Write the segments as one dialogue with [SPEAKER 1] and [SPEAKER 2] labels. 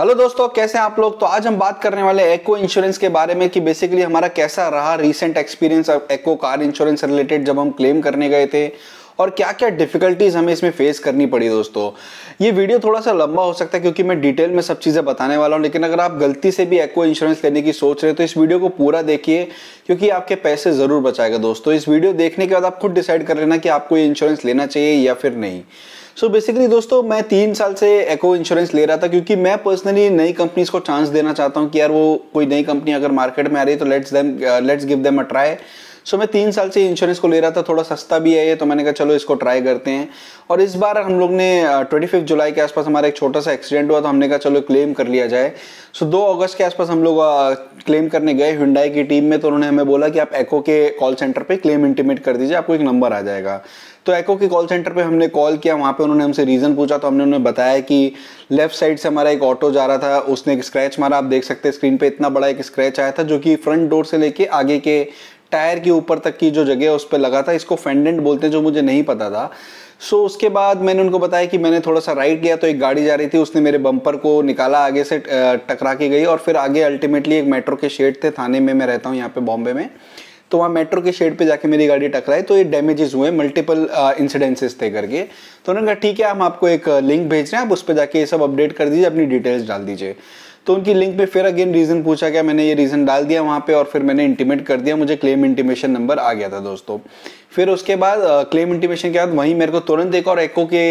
[SPEAKER 1] hello दोस्तों कैसे हैं आप लोग तो आज हम बात करने वाले एको इंश्योरेंस के बारे में कि बेसिकली हमारा कैसा रहा recent experience Acko car insurance related जब हम क्लेम करने गए थे और क्या क्या डिफिकल्टीज हमें इसमें फेस करनी पड़ी दोस्तों ये वीडियो थोड़ा सा लंबा हो सकता है क्योंकि मैं डिटेल में सब चीज़ें बताने वाला हूँ लेकिन अगर आप गलती से भी एको इंश्योरेंस लेने की सोच रहे हो तो इस वीडियो को पूरा देखिए क्योंकि आपके पैसे ज़रूर बचाएगा दोस्तों इस वीडियो देखने के बाद आप खुद डिसाइड कर लेना कि आपको ये इंश्योरेंस लेना चाहिए या फिर नहीं सो बेसिकली दोस्तों मैं तीन साल से एको इंश्योरेंस ले रहा था क्योंकि मैं पर्सनली नई कंपनीज को चांस देना चाहता हूँ कि यार वो कोई नई कंपनी अगर मार्केट में आ रही है तो let's them let's give them a try so मैं तीन साल से इंश्योरेंस को ले रहा था थोड़ा सस्ता भी है ये तो मैंने कहा चलो इसको ट्राई करते हैं और इस बार हम लोग ने ट्वेंटी फिफ्थ जुलाई के आसपास हमारा एक छोटा सा एक्सीडेंट हुआ तो हमने कहा चलो क्लेम कर लिया जाए सो दो अगस्त के आसपास हम लोग क्लेम करने गए हुंडाई की टीम में तो उन्होंने हमें बोला कि आप एको के कॉल सेंटर पर क्लेम इंटीमेट कर दीजिए आपको एक नंबर आ जाएगा तो एको के कॉल सेंटर पे हमने कॉल किया वहाँ पे उन्होंने हमसे रीज़न पूछा तो हमने उन्हें बताया कि लेफ्ट साइड से हमारा एक ऑटो जा रहा था उसने एक स्क्रैच मारा आप देख सकते हैं स्क्रीन पे इतना बड़ा एक स्क्रैच आया था जो कि फ्रंट डोर से लेके आगे के टायर के ऊपर तक की जो जगह है उस पर लगा था इसको फेंडेंट बोलते हैं जो मुझे नहीं पता था सो so, उसके बाद मैंने उनको बताया कि मैंने थोड़ा सा राइट गया तो एक गाड़ी जा रही थी उसने मेरे बम्पर को निकाला आगे से टकरा के गई और फिर आगे अल्टीमेटली एक मेट्रो के शेड थे थाने में मैं रहता हूँ यहाँ पे बॉम्बे में तो वहाँ मेट्रो के शेड पे जाके मेरी गाड़ी टकराई तो ये डैमेजेस हुए मल्टीपल इंसिडेंसेस थे करके तो उन्होंने कहा ठीक है हम आपको एक लिंक भेज रहे हैं आप उस पर जाके ये सब अपडेट कर दीजिए अपनी डिटेल्स डाल दीजिए तो उनकी लिंक पे फिर अगेन रीज़न पूछा गया मैंने ये रीज़न डाल दिया वहाँ पे और फिर मैंने इंटीमेट कर दिया मुझे क्लेम इंटीमेशन नंबर आ गया था दोस्तों फिर उसके बाद क्लेम इंटीमेशन के बाद वहीं मेरे को तुरंत एक और एको के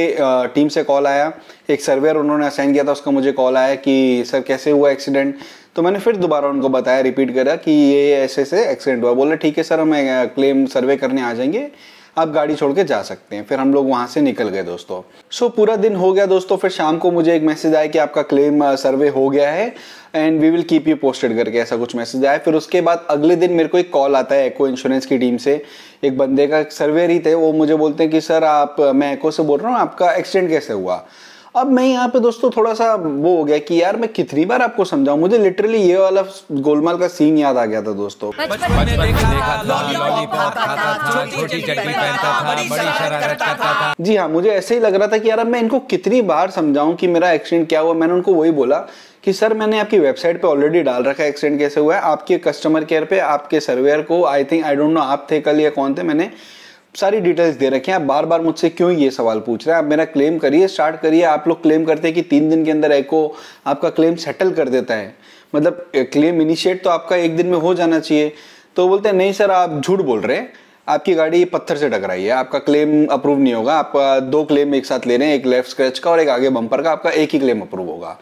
[SPEAKER 1] टीम से कॉल आया एक सर्वेयर उन्होंने असाइन किया था उसका मुझे कॉल आया कि सर कैसे हुआ एक्सीडेंट तो मैंने फिर दोबारा उनको बताया रिपीट करा कि ये ऐसे ऐसे एक्सीडेंट हुआ बोले ठीक है सर हम क्लेम सर्वे करने आ जाएंगे आप गाड़ी छोड़ के जा सकते हैं फिर हम लोग वहाँ से निकल गए दोस्तों सो so, पूरा दिन हो गया दोस्तों फिर शाम को मुझे एक मैसेज आया कि आपका क्लेम सर्वे uh, हो गया है and we will keep you posted करके ऐसा कुछ मैसेज आया फिर उसके बाद अगले दिन मेरे को एक कॉल आता है एको इंश्योरेंस की टीम से एक बंदे का सर्वे ही थे वो मुझे बोलते हैं कि सर आप uh, मैं एको से बोल रहा हूँ आपका एक्सीडेंट कैसे हुआ अब मैं यहाँ पे दोस्तों थोड़ा सा वो हो गया कि यार मैं कितनी बार आपको समझाऊ मुझे लिटरली ये वाला गोलमाल का सीन याद आ गया था दोस्तों जी हाँ मुझे ऐसे ही लग रहा था कि यार मैं इनको कितनी बार समझाऊं कि मेरा एक्सीडेंट क्या हुआ मैंने उनको वही बोला कि सर मैंने आपकी वेबसाइट पे ऑलरेडी डाल रखा है एक्सीडेंट कैसे हुआ है आपके कस्टमर केयर पे आपके सर्वेयर को I think I don't know आप थे कल या कौन थे मैंने सारी डिटेल्स दे रखी हैं आप बार बार मुझसे क्यों ये सवाल पूछ रहे हैं आप मेरा क्लेम करिए स्टार्ट करिए आप लोग क्लेम करते हैं कि तीन दिन के अंदर एको आपका क्लेम सेटल कर देता है मतलब क्लेम इनिशिएट तो आपका एक दिन में हो जाना चाहिए तो बोलते हैं नहीं सर आप झूठ बोल रहे हैं आपकी गाड़ी पत्थर से टकराई है आपका क्लेम अप्रूव नहीं होगा आपका दो क्लेम एक साथ ले रहे हैं एक लेफ्ट स्क्रैच का और एक आगे बम्पर का आपका एक ही क्लेम अप्रूव होगा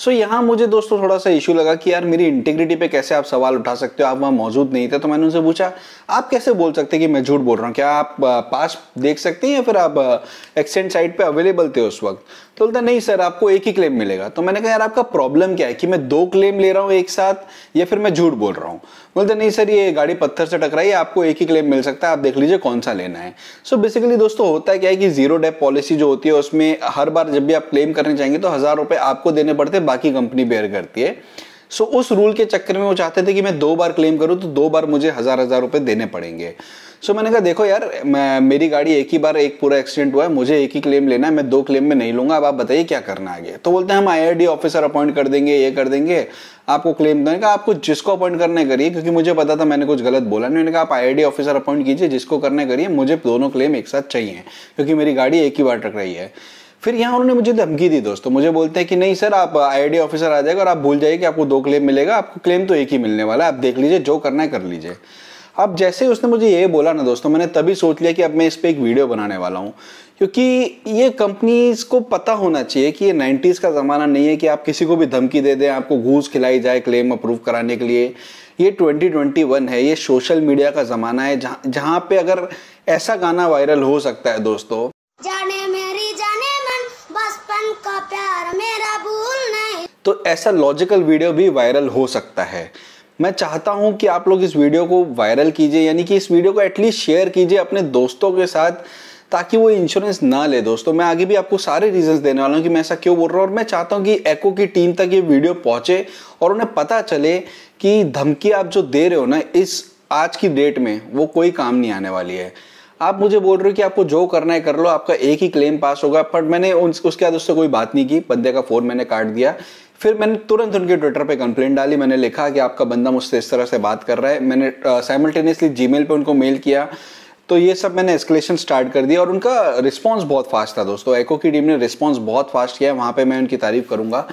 [SPEAKER 1] सो यहाँ मुझे दोस्तों थोड़ा सा इशू लगा कि यार मेरी इंटीग्रिटी पे कैसे आप सवाल उठा सकते हो आप वहाँ मौजूद नहीं थे तो मैंने उनसे पूछा आप कैसे बोल सकते हैं कि मैं झूठ बोल रहा हूँ क्या आप पास देख सकते हैं या फिर आप एक्सटेंड साइट पर अवेलेबल थे उस वक्त तो बोलता नहीं सर आपको एक ही क्लेम मिलेगा तो मैंने कहा यार आपका प्रॉब्लम क्या है कि मैं दो क्लेम ले रहा हूँ एक साथ या फिर मैं झूठ बोल रहा हूँ बोलते नहीं सर ये गाड़ी पत्थर से टकराई आपको एक ही क्लेम मिल सकता है आप देख लीजिए कौन सा लेना है सो so बेसिकली दोस्तों होता है क्या है कि जीरो डेप पॉलिसी जो होती है उसमें हर बार जब भी आप क्लेम करने जाएंगे तो हज़ार रुपए आपको देने पड़ते हैं बाकी कंपनी बेयर करती है सो उस रूल के चक्कर में वो चाहते थे कि मैं दो बार क्लेम करूँ तो दो बार मुझे हज़ार हज़ार रुपये देने पड़ेंगे सो मैंने कहा देखो यार मैं मेरी गाड़ी एक ही बार एक पूरा एक्सीडेंट हुआ है मुझे एक ही क्लेम लेना है मैं दो क्लेम में नहीं लूँगा अब आप बताइए क्या करना आगे तो बोलते हैं हम आईआरडी ऑफिसर अपॉइंट कर देंगे ये कर देंगे आपको क्लेम देने का आपको जिसको अपॉइंट करने करिए क्योंकि मुझे पता था मैंने कुछ गलत बोला नहीं मैंने कहा आप आई ऑफिसर अपॉइंट कीजिए जिसको करने करिए मुझे दोनों क्लेम एक साथ चाहिए क्योंकि मेरी गाड़ी एक ही बार टकराई है फिर यहाँ उन्होंने मुझे धमकी दी दोस्तों तो मुझे बोलते हैं कि नहीं सर आप आई uh, ऑफिसर आ जाएगा और आप भूल जाइए कि आपको दो क्लेम मिलेगा आपको क्लेम तो एक ही मिलने वाला है आप देख लीजिए जो करना है कर लीजिए अब जैसे उसने मुझे ये बोला ना दोस्तों मैंने तभी सोच लिया कि अब मैं इस पर एक वीडियो बनाने वाला हूँ क्योंकि ये कंपनीज को पता होना चाहिए कि ये 90s का ज़माना नहीं है कि आप किसी को भी धमकी दे दें आपको घूस खिलाई जाए क्लेम अप्रूव कराने के लिए ये 2021 है ये सोशल मीडिया का ज़माना है जहाँ जहाँ पे अगर ऐसा गाना वायरल हो सकता है दोस्तों तो ऐसा लॉजिकल वीडियो भी वायरल हो सकता है मैं चाहता हूं कि आप लोग इस वीडियो को वायरल कीजिए यानी कि इस वीडियो को एटलीस्ट शेयर कीजिए अपने दोस्तों के साथ ताकि वो इंश्योरेंस ना ले दोस्तों मैं आगे भी आपको सारे रीजंस देने वाला हूँ कि मैं ऐसा क्यों बोल रहा हूँ और मैं चाहता हूँ कि एको की टीम तक ये वीडियो पहुंचे और उन्हें पता चले कि धमकी आप जो दे रहे हो ना इस आज की डेट में वो कोई काम नहीं आने वाली है आप मुझे बोल रहे हो कि आपको जो करना है कर लो आपका एक ही क्लेम पास होगा बट मैंने उस, उसके बाद उससे कोई बात नहीं की बंदे का फ़ोन मैंने काट दिया फिर मैंने तुरंत उनके ट्विटर पे कंप्लेंट डाली मैंने लिखा कि आपका बंदा मुझसे इस तरह से बात कर रहा है मैंने साइमल्टेनियसली जी मेल उनको मेल किया तो ये सब मैंने एस्केलेशन स्टार्ट कर दिया और उनका रिस्पांस बहुत फास्ट था दोस्तों एको की टीम ने रिस्पांस बहुत फास्ट किया वहाँ पे मैं उनकी तारीफ करूँगा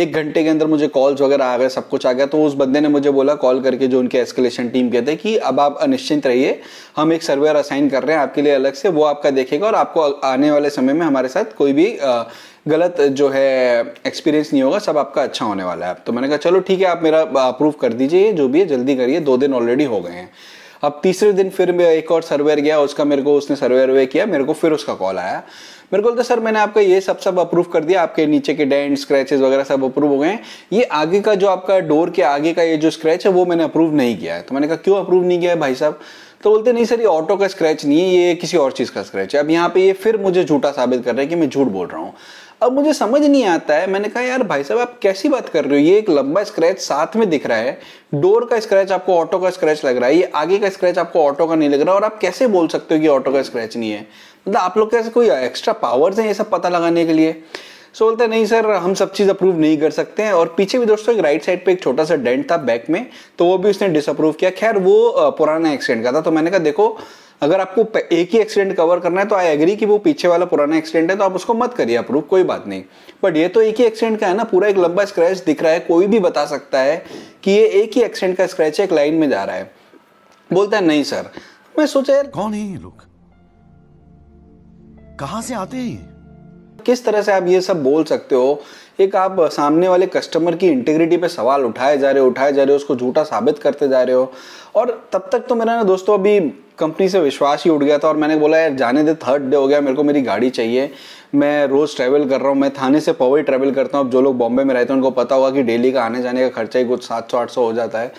[SPEAKER 1] एक घंटे के अंदर मुझे कॉल्स वगैरह आ गए सब कुछ आ गया तो उस बंदे ने मुझे बोला कॉल करके जो उनके एस्केलेशन टीम के थे कि अब आप अनिश्चिंत रहिए हम एक सर्वेयर असाइन कर रहे हैं आपके लिए अलग से वो आपका देखेगा और आपको आने वाले समय में हमारे साथ कोई भी गलत जो है एक्सपीरियंस नहीं होगा सब आपका अच्छा होने वाला है तो मैंने कहा चलो ठीक है आप मेरा अप्रूव कर दीजिए जो भी है जल्दी करिए दो दिन ऑलरेडी हो गए हैं अब तीसरे दिन फिर मैं एक और सर्वेयर गया उसका मेरे को उसने सर्वेयर वे किया मेरे को फिर उसका कॉल आया मेरे को बोलता सर मैंने आपका ये सब सब अप्रूव कर दिया आपके नीचे के डेंट स्क्रैचेस वगैरह सब अप्रूव हो गए हैं ये आगे का जो आपका डोर के आगे का ये जो स्क्रैच है वो मैंने अप्रूव नहीं किया है तो मैंने कहा क्यों अप्रूव नहीं किया है भाई साहब तो बोलते नहीं सर ये ऑटो का स्क्रैच नहीं है ये किसी और चीज़ का स्क्रैच है अब यहाँ पे ये फिर मुझे झूठा साबित कर रहे हैं कि मैं झूठ बोल रहा हूँ अब मुझे समझ नहीं आता है मैंने कहा यार भाई साहब आप कैसी बात कर रहे हो ये एक लंबा स्क्रैच साथ में दिख रहा है डोर का स्क्रैच आपको ऑटो का स्क्रैच लग रहा है ये आगे का स्क्रैच आपको ऑटो का नहीं लग रहा और आप कैसे बोल सकते हो कि ऑटो का स्क्रैच नहीं है मतलब आप लोग कैसे कोई एक्स्ट्रा पावर्स हैं ये सब पता लगाने के लिए सो बोलते नहीं सर हम सब चीज़ अप्रूव नहीं कर सकते हैं और पीछे भी दोस्तों एक राइट साइड पे एक छोटा सा डेंट था बैक में तो वो भी उसने डिसअप्रूव किया खैर वो पुराना एक्सीडेंट का था तो मैंने कहा देखो अगर आपको एक ही एक्सीडेंट कवर करना है तो आई एग्री कि वो पीछे वाला पुराना एक्सीडेंट है तो आप उसको मत करिए अप्रूव कोई बात नहीं बट ये तो एक ही एक्सीडेंट का है ना पूरा एक लंबा स्क्रैच दिख रहा है कोई भी बता सकता है कि ये एक ही एक्सीडेंट का स्क्रैच है एक लाइन में जा रहा है बोलता है नहीं सर मैं सोचा यार कौन है ये लोग कहां से आते हैं ये किस तरह से आप ये सब बोल सकते हो एक आप सामने वाले कस्टमर की इंटेग्रिटी पे सवाल उठाए जा रहे हो उठाए जा रहे हो उसको झूठा साबित करते जा रहे हो और तब तक तो मेरा ना दोस्तों अभी कंपनी से विश्वास ही उठ गया था और मैंने बोला यार जाने दे थर्ड डे हो गया मेरे को मेरी गाड़ी चाहिए मैं रोज़ ट्रैवल कर रहा हूँ मैं थाने से पवई ट्रैवल करता हूँ अब जो लोग बॉम्बे में रहते हैं उनको पता होगा कि डेली का आने जाने का खर्चा ही कुछ सात सौ आठ सौ हो जाता है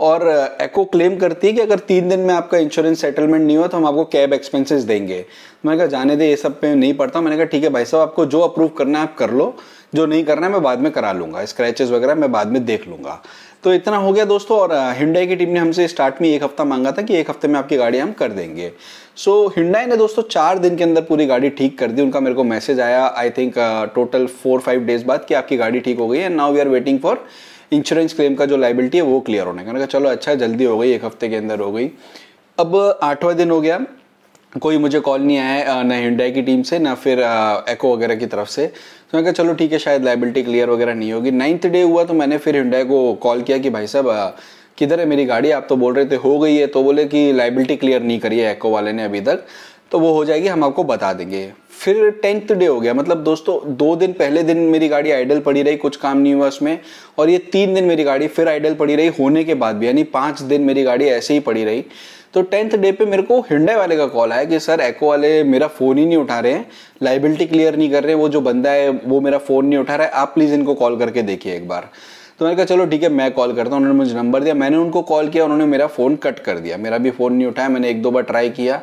[SPEAKER 1] और एको uh, क्लेम करती है कि अगर तीन दिन में आपका इंश्योरेंस सेटलमेंट नहीं हुआ तो हम आपको कैब एक्सपेंसेस देंगे तो मैंने कहा जाने दे ये सब पे नहीं पड़ता मैंने कहा ठीक है भाई साहब आपको जो अप्रूव करना है आप कर लो जो नहीं करना है मैं बाद में करा लूंगा स्क्रैचेस वगैरह मैं बाद में देख लूँगा तो इतना हो गया दोस्तों और हिंडाई uh, की टीम ने हमसे स्टार्ट में एक हफ्ता मांगा था कि एक हफ्ते में आपकी गाड़ी हम कर देंगे सो so, हिंडाई ने दोस्तों चार दिन के अंदर पूरी गाड़ी ठीक कर दी उनका मेरे को मैसेज आया I think total four five days बाद कि आपकी गाड़ी ठीक हो गई है now we are waiting for insurance claim का जो लाइबिलिटी है वो क्लियर होने का चलो अच्छा जल्दी हो गई एक हफ्ते के अंदर हो गई अब आठवां दिन हो गया कोई मुझे कॉल नहीं आया ना हिंडाई की टीम से ना फिर एको वगैरह की तरफ से तो मैंने कहा चलो ठीक है शायद लाइबिलिटी क्लियर वगैरह नहीं होगी नाइन्थ डे हुआ तो मैंने फिर हिंडाई को कॉल किया कि भाई साहब किधर है मेरी गाड़ी आप तो बोल रहे थे हो गई है तो बोले कि लाइबिलिटी क्लियर नहीं करी है एको वाले ने अभी तक तो वो हो जाएगी हम आपको बता देंगे फिर टेंथ डे हो गया मतलब दोस्तों दो दिन पहले दिन मेरी गाड़ी आइडल पड़ी रही कुछ काम नहीं हुआ उसमें और ये तीन दिन मेरी गाड़ी फिर आइडल पड़ी रही होने के बाद भी यानी पाँच दिन मेरी गाड़ी ऐसे ही पड़ी रही तो टेंथ डे पे मेरे को हिंडे वाले का कॉल आया कि सर एको वाले मेरा फ़ोन ही नहीं उठा रहे हैं लाइबिलिटी क्लियर नहीं कर रहे वो जो बंदा है वो मेरा फ़ोन नहीं उठा रहा है आप प्लीज़ इनको कॉल करके देखिए एक बार तो मैंने कहा चलो ठीक है मैं कॉल करता हूँ उन्होंने मुझे नंबर दिया मैंने उनको कॉल किया उन्होंने मेरा फ़ोन कट कर दिया मेरा भी फ़ोन नहीं उठाया मैंने एक दो बार ट्राई किया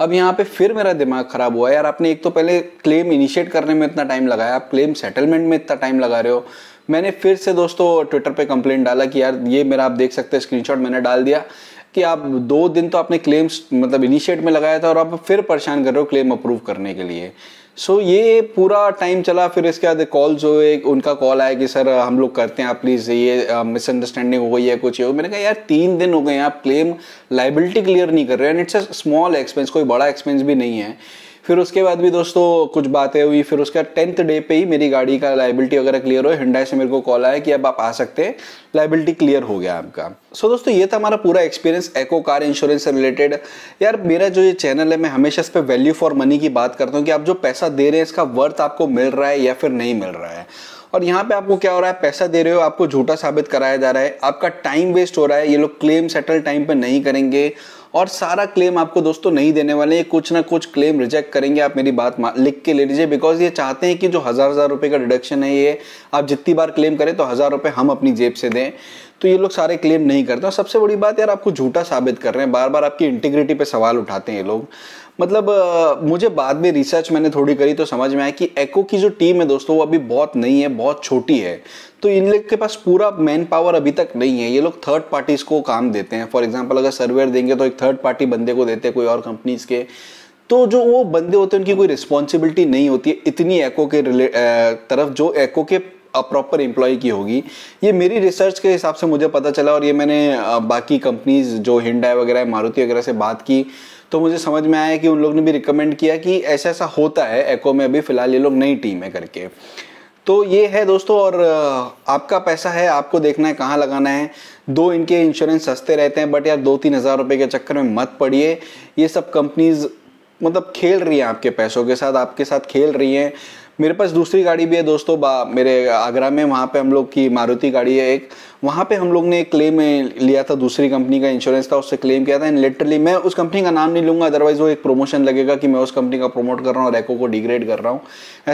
[SPEAKER 1] अब यहाँ पे फिर मेरा दिमाग खराब हुआ यार आपने एक तो पहले क्लेम इनिशिएट करने में इतना टाइम लगाया आप क्लेम सेटलमेंट में इतना टाइम लगा रहे हो मैंने फिर से दोस्तों ट्विटर पे कंप्लेन डाला कि यार ये मेरा आप देख सकते हैं स्क्रीनशॉट मैंने डाल दिया कि आप दो दिन तो आपने क्लेम्स मतलब इनिशिएट में लगाया था और आप फिर परेशान कर रहे हो क्लेम अप्रूव करने के लिए सो so, ये पूरा टाइम चला फिर इसके बाद कॉल्स हुए उनका कॉल आया कि सर हम लोग करते हैं आप प्लीज़ ये मिसअंडरस्टैंडिंग हो गई है कुछ ये हो मैंने कहा यार तीन दिन हो गए हैं आप क्लेम लाइबिलिटी क्लियर नहीं कर रहे हैं and it's a small expense कोई बड़ा एक्सपेंस भी नहीं है फिर उसके बाद भी दोस्तों कुछ बातें हुई फिर उसका टेंथ डे पे ही मेरी गाड़ी का लाइबिलिटी वगैरह क्लियर हुआ हिंडाई से मेरे को कॉल आया कि अब आप आ सकते हैं लाइबिलिटी क्लियर हो गया आपका सो so, दोस्तों ये था हमारा पूरा एक्सपीरियंस एको कार इंश्योरेंस से रिलेटेड यार मेरा जो ये चैनल है मैं हमेशा इस पर वैल्यू फॉर मनी की बात करता हूँ कि आप जो पैसा दे रहे हैं इसका वर्थ आपको मिल रहा है या फिर नहीं मिल रहा है और यहाँ पे आपको क्या हो रहा है पैसा दे रहे हो आपको झूठा साबित कराया जा रहा है आपका टाइम वेस्ट हो रहा है ये लोग क्लेम सेटल टाइम पे नहीं करेंगे और सारा क्लेम आपको दोस्तों नहीं देने वाले ये कुछ ना कुछ क्लेम रिजेक्ट करेंगे आप मेरी बात लिख के ले लीजिए बिकॉज ये चाहते हैं कि जो हज़ार हज़ार रुपये का डिडक्शन है ये आप जितनी बार क्लेम करें तो हज़ार रुपये हम अपनी जेब से दें तो ये लोग सारे क्लेम नहीं करते और सबसे बड़ी बात यार आपको झूठा साबित कर रहे हैं बार बार आपकी इंटीग्रिटी पे सवाल उठाते हैं ये लोग मतलब मुझे बाद में रिसर्च मैंने थोड़ी करी तो समझ में आया कि एको की जो टीम है दोस्तों वो अभी बहुत नई है बहुत छोटी है तो इन लोग के पास पूरा मैन पावर अभी तक नहीं है ये लोग थर्ड पार्टीज़ को काम देते हैं फॉर एग्जाम्पल अगर सर्वेयर देंगे तो एक थर्ड पार्टी बंदे को देते हैं कोई और कंपनीज़ के तो जो वो बंदे होते हैं उनकी कोई रिस्पॉन्सिबिलिटी नहीं होती है इतनी एको के तरफ जो एको के प्रॉपर एम्प्लॉय की होगी ये मेरी रिसर्च के हिसाब से मुझे पता चला और ये मैंने बाकी कंपनीज जो हिंडा वगैरह मारुति वगैरह से बात की तो मुझे समझ में आया कि उन लोग ने भी रिकमेंड किया कि ऐसा ऐसा होता है एको में अभी फ़िलहाल ये लोग नई टीम है करके तो ये है दोस्तों और आपका पैसा है आपको देखना है कहाँ लगाना है दो इनके इंश्योरेंस सस्ते रहते हैं बट यार दो तीन हज़ार रुपये के चक्कर में मत पड़िए ये सब कंपनीज़ मतलब खेल रही हैं आपके पैसों के साथ आपके साथ खेल रही हैं मेरे पास दूसरी गाड़ी भी है दोस्तों मेरे आगरा में वहाँ पे हम लोग की मारुति गाड़ी है एक वहाँ पे हम लोग ने एक क्लेम लिया था दूसरी कंपनी का इंश्योरेंस था उससे क्लेम किया था एंड लिटरली मैं उस कंपनी का नाम नहीं लूँगा अदरवाइज वो एक प्रमोशन लगेगा कि मैं उस कंपनी का प्रमोट कर रहा हूँ रेको को डिग्रेड कर रहा हूँ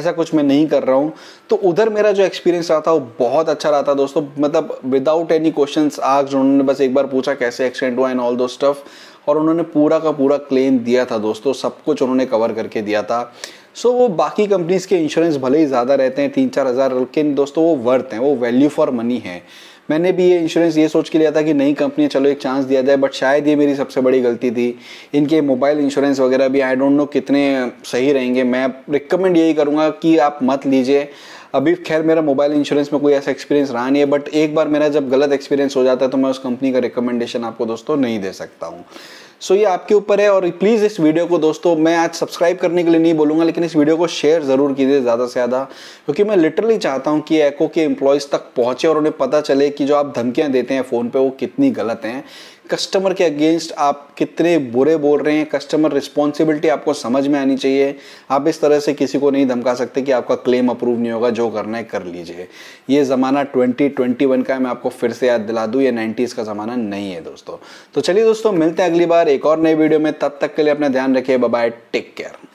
[SPEAKER 1] ऐसा कुछ मैं नहीं कर रहा हूँ तो उधर मेरा जो एक्सपीरियंस रहा था वो बहुत अच्छा रहा था दोस्तों मतलब विदाउट एनी क्वेश्चन आग उन्होंने बस एक बार पूछा कैसे एक्सीडेंट हुआ एंड ऑल दो स्टफ़ और उन्होंने पूरा का पूरा क्लेम दिया था दोस्तों सब कुछ उन्होंने कवर करके दिया था सो वो बाकी कंपनीज के इंश्योरेंस भले ही ज़्यादा रहते हैं तीन चार हज़ार लेकिन दोस्तों वो वर्थ हैं वो वैल्यू फॉर मनी है मैंने भी ये इंश्योरेंस ये सोच के लिया था कि नई कंपनी चलो एक चांस दिया जाए बट शायद ये मेरी सबसे बड़ी गलती थी इनके मोबाइल इंश्योरेंस वगैरह भी आई डोंट नो कितने सही रहेंगे मैं रिकमेंड यही करूँगा कि आप मत लीजिए अभी खैर मेरा मोबाइल इंश्योरेंस में कोई ऐसा एक्सपीरियंस रहा नहीं है बट एक बार मेरा जब गलत एक्सपीरियंस हो जाता है तो मैं उस कंपनी का रिकमेंडेशन आपको दोस्तों नहीं दे सकता हूँ सो so, ये आपके ऊपर है और प्लीज़ इस वीडियो को दोस्तों मैं आज सब्सक्राइब करने के लिए नहीं बोलूँगा लेकिन इस वीडियो को शेयर ज़रूर कीजिए ज़्यादा से ज़्यादा क्योंकि मैं लिटरली चाहता हूँ कि एको के एम्प्लॉयज़ तक पहुँचे और उन्हें पता चले कि जो आप धमकियाँ देते हैं फ़ोन पर वो कितनी गलत हैं कस्टमर के अगेंस्ट आप कितने बुरे बोल रहे हैं कस्टमर रिस्पॉन्सिबिलिटी आपको समझ में आनी चाहिए आप इस तरह से किसी को नहीं धमका सकते कि आपका क्लेम अप्रूव नहीं होगा जो करना है कर लीजिए ये ज़माना 2021 का है मैं आपको फिर से याद दिला दूँ ये 90s का ज़माना नहीं है दोस्तों तो चलिए दोस्तों मिलते हैं अगली बार एक और नई वीडियो में तब तक के लिए अपना ध्यान रखिए बाय टेक केयर